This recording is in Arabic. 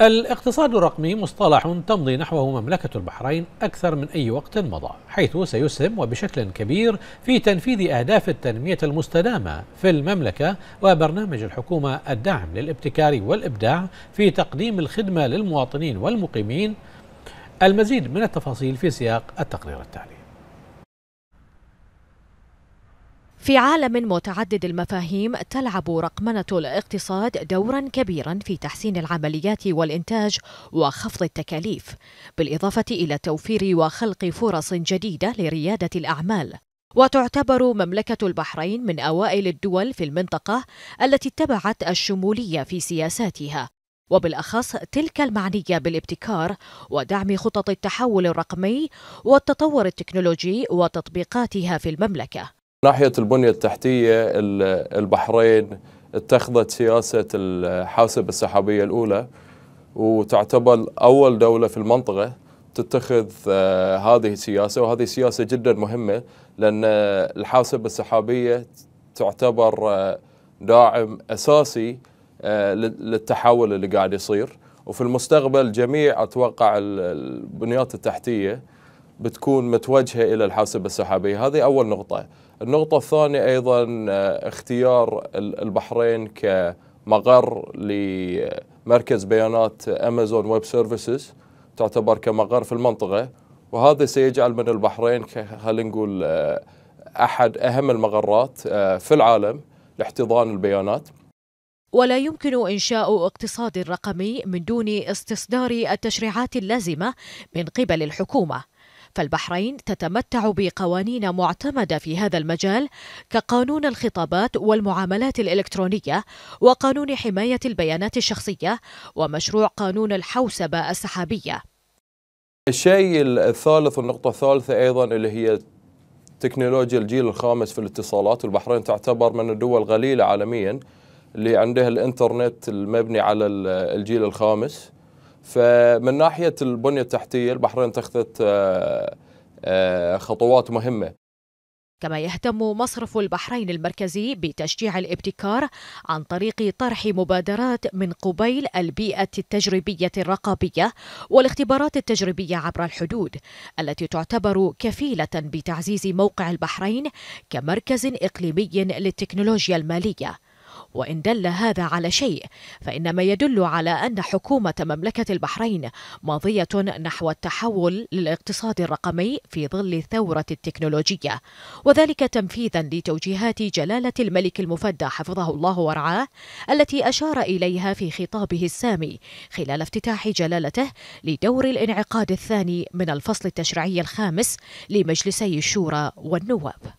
الاقتصاد الرقمي مصطلح تمضي نحوه مملكة البحرين أكثر من أي وقت مضى حيث سيسهم وبشكل كبير في تنفيذ أهداف التنمية المستدامة في المملكة وبرنامج الحكومة الدعم للابتكار والإبداع في تقديم الخدمة للمواطنين والمقيمين المزيد من التفاصيل في سياق التقرير التالي في عالم متعدد المفاهيم تلعب رقمنة الاقتصاد دورا كبيرا في تحسين العمليات والإنتاج وخفض التكاليف، بالإضافة إلى توفير وخلق فرص جديدة لريادة الأعمال. وتعتبر مملكة البحرين من أوائل الدول في المنطقة التي اتبعت الشمولية في سياساتها، وبالأخص تلك المعنية بالابتكار ودعم خطط التحول الرقمي والتطور التكنولوجي وتطبيقاتها في المملكة. ناحية البنية التحتية البحرين اتخذت سياسة الحاسب السحابية الأولى وتعتبر أول دولة في المنطقة تتخذ آه، هذه السياسة وهذه سياسة جدا مهمة لأن الحاسب السحابية تعتبر آه، داعم أساسي آه، للتحول اللي قاعد يصير وفي المستقبل جميع أتوقع البنيات التحتية بتكون متوجهة إلى الحاسبه السحابية هذه أول نقطة النقطة الثانية أيضا آه، اختيار البحرين كمقر لمركز بيانات أمازون ويب سيرفيسز تعتبر كمقر في المنطقة وهذا سيجعل من البحرين خلينا نقول آه، أحد أهم المقرات آه، في العالم لاحتضان البيانات ولا يمكن انشاء اقتصاد رقمي من دون استصدار التشريعات اللازمه من قبل الحكومه فالبحرين تتمتع بقوانين معتمدة في هذا المجال كقانون الخطابات والمعاملات الإلكترونية وقانون حماية البيانات الشخصية ومشروع قانون الحوسبة السحابية الشيء الثالث والنقطة الثالثة أيضا اللي هي تكنولوجيا الجيل الخامس في الاتصالات البحرين تعتبر من الدول الغليلة عالميا اللي عندها الانترنت المبني على الجيل الخامس فمن ناحية البنية التحتية البحرين اتخذت آه، آه، خطوات مهمة كما يهتم مصرف البحرين المركزي بتشجيع الابتكار عن طريق طرح مبادرات من قبيل البيئة التجريبية الرقابية والاختبارات التجريبية عبر الحدود التي تعتبر كفيلة بتعزيز موقع البحرين كمركز إقليمي للتكنولوجيا المالية وإن دل هذا على شيء فإنما يدل على أن حكومة مملكة البحرين ماضية نحو التحول للاقتصاد الرقمي في ظل الثورة التكنولوجية وذلك تنفيذا لتوجيهات جلالة الملك المفدى حفظه الله ورعاه التي أشار إليها في خطابه السامي خلال افتتاح جلالته لدور الانعقاد الثاني من الفصل التشريعي الخامس لمجلسي الشورى والنواب